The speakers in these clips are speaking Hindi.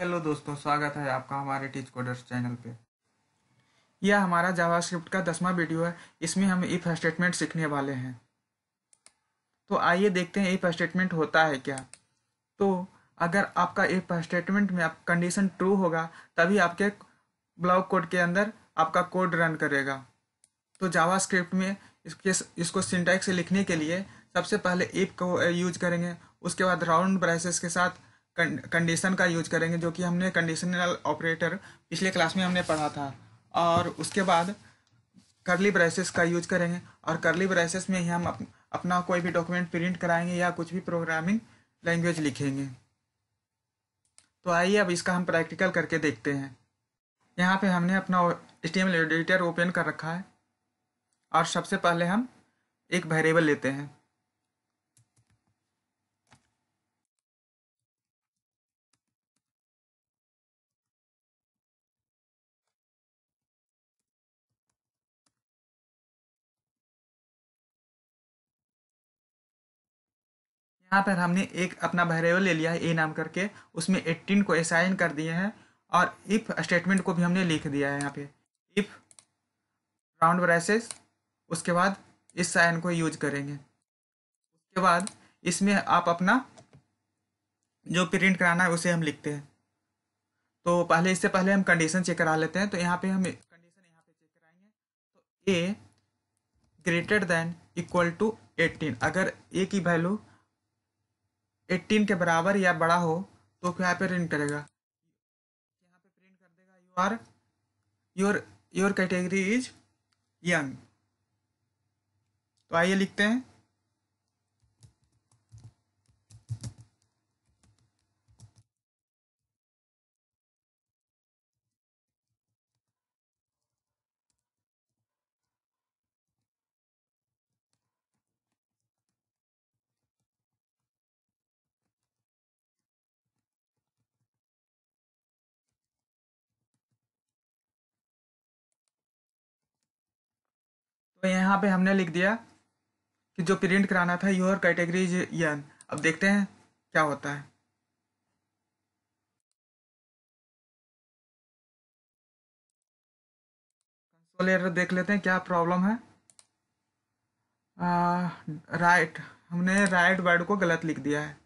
हेलो दोस्तों स्वागत है आपका हमारे टीच कोडर्स चैनल पे यह हमारा जावास्क्रिप्ट का दसवा वीडियो है इसमें हम इफ स्टेटमेंट सीखने वाले हैं तो आइए देखते हैं इफ स्टेटमेंट होता है क्या तो अगर आपका इफ स्टेटमेंट में आप कंडीशन ट्रू होगा तभी आपके ब्लॉक कोड के अंदर आपका कोड रन करेगा तो जावास्क्रिप्ट में इसके इसको सिंटैक्स लिखने के लिए सबसे पहले इफ को यूज करेंगे उसके बाद राउंड ब्रेसेस के साथ कंडीशन का यूज करेंगे जो कि हमने कंडीशनल ऑपरेटर पिछले क्लास में हमने पढ़ा था और उसके बाद करली ब्रेसेस का यूज करेंगे और करली ब्रेसेस में ही हम अप, अपना कोई भी डॉक्यूमेंट प्रिंट कराएंगे या कुछ भी प्रोग्रामिंग लैंग्वेज लिखेंगे तो आइए अब इसका हम प्रैक्टिकल करके देखते हैं यहाँ पे हमने अपना एच एडिटर ओपन कर रखा है और सबसे पहले हम एक वेरिएबल लेते हैं यहाँ पर हमने एक अपना वेरिएबल ले लिया है ए नाम करके उसमें एट्टीन को असाइन कर दिए हैं और इफ स्टेटमेंट को भी हमने लिख दिया है यहाँ पे इफ राउंड ब्रेसेस उसके बाद इस साइन को यूज करेंगे उसके बाद इसमें आप अपना जो प्रिंट कराना है उसे हम लिखते हैं तो पहले इससे पहले हम कंडीशन चेक करा लेते हैं तो यहाँ पे हम कंडीशन यहाँ पे चेक कराएंगे तो A greater than equal to eighteen अगर ए की वैल्यू एट्टीन के बराबर या बड़ा हो तो यहाँ पे प्रिंट करेगा यहाँ पे प्रिंट कर देगा you are your your category is young तो आइए लिखते हैं तो यहाँ पे हमने लिख दिया कि जो प्रिंट कराना था योर कैटेगरी यन अब देखते हैं क्या होता है कंसोल एरर देख लेते हैं क्या प्रॉब्लम है आ, राइट हमने राइट वर्ड को गलत लिख दिया है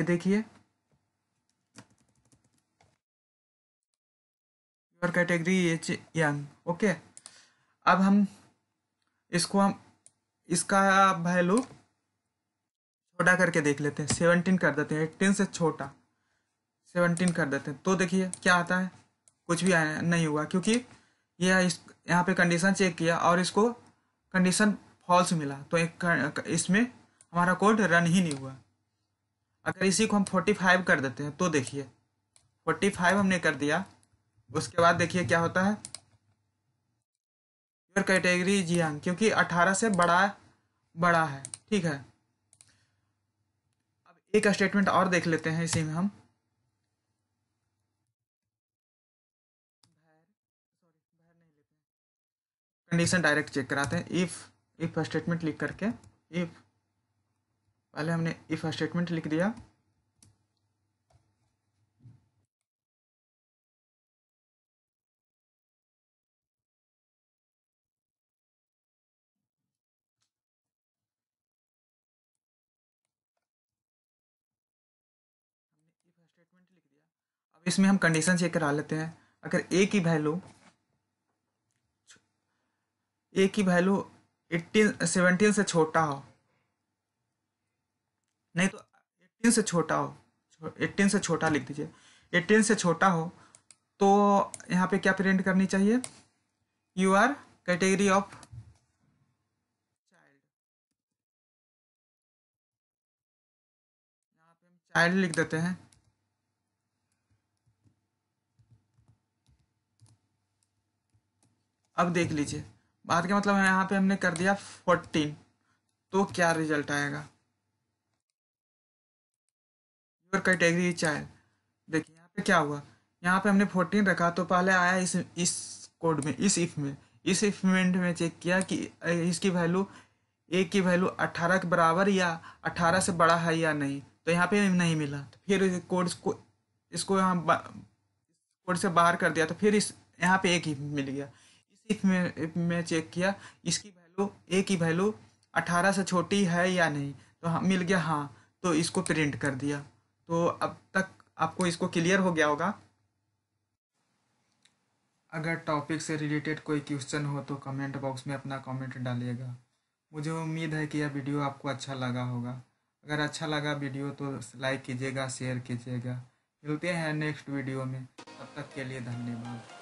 ये देखिए your category is young okay अब हम इसको हम इसका वैल्यू छोटा करके देख लेते हैं सेवनटीन कर देते हैं एट्टीन से छोटा सेवनटीन कर देते हैं तो देखिए क्या आता है कुछ भी नहीं हुआ क्योंकि यह इस यहाँ पे कंडीशन चेक किया और इसको कंडीशन फॉल्स मिला तो एक इसमें हमारा कोड रन ही नहीं हुआ अगर इसी को हम फोर्टी फाइव कर देते हैं तो देखिए फोर्टी फाइव हमने कर दिया उसके बाद देखिए क्या होता है योर कैटेगरी जी हाँ क्योंकि अठारह से बड़ा बड़ा है ठीक है अब एक स्टेटमेंट और देख लेते हैं इसी में हम कंडीशन डायरेक्ट चेक कराते हैं इफ इफ स्टेटमेंट लिख करके इफ पहले हमने इफ स्टेटमेंट लिख दिया अब इसमें हम कंडीशन चेक करा लेते हैं अगर ए की वैल्यू ए की वैल्यू एट्टीन सेवनटीन से छोटा हो नहीं तो एट्टीन से छोटा हो एट्टीन से छोटा लिख दीजिए एट्टीन से छोटा हो तो यहाँ पे क्या प्रिंट करनी चाहिए you are category of child यहाँ पे हम चाइल्ड लिख देते हैं अब देख लीजिए बाद के मतलब यहाँ पे हमने कर दिया फोर्टीन तो क्या रिजल्ट आएगा योर कैटेगरी चाइल्ड देखिए यहाँ पे क्या हुआ यहाँ पे हमने फोर्टीन रखा तो पहले आया इस इस कोड में इस इफ में इस इफमेंट में चेक किया कि इसकी वैल्यू ए की वैल्यू अट्ठारह के बराबर या अट्ठारह से बड़ा है या नहीं तो यहाँ पे नहीं मिला तो फिर कोड को इसको यहाँ कोड से बाहर कर दिया तो फिर इस यहाँ पे एक ही मिल गया इस इफ में इफ में चेक किया इसकी वैल्यू ए की वैल्यू अट्ठारह से छोटी है या नहीं तो हाँ मिल गया हाँ तो इसको प्रिंट कर दिया तो अब तक आपको इसको क्लियर हो गया होगा अगर टॉपिक से रिलेटेड कोई क्वेश्चन हो तो कमेंट बॉक्स में अपना कमेंट डालिएगा मुझे उम्मीद है कि यह वीडियो आपको अच्छा लगा होगा अगर अच्छा लगा वीडियो तो लाइक कीजिएगा शेयर कीजिएगा मिलते हैं नेक्स्ट वीडियो में तब तक के लिए धन्यवाद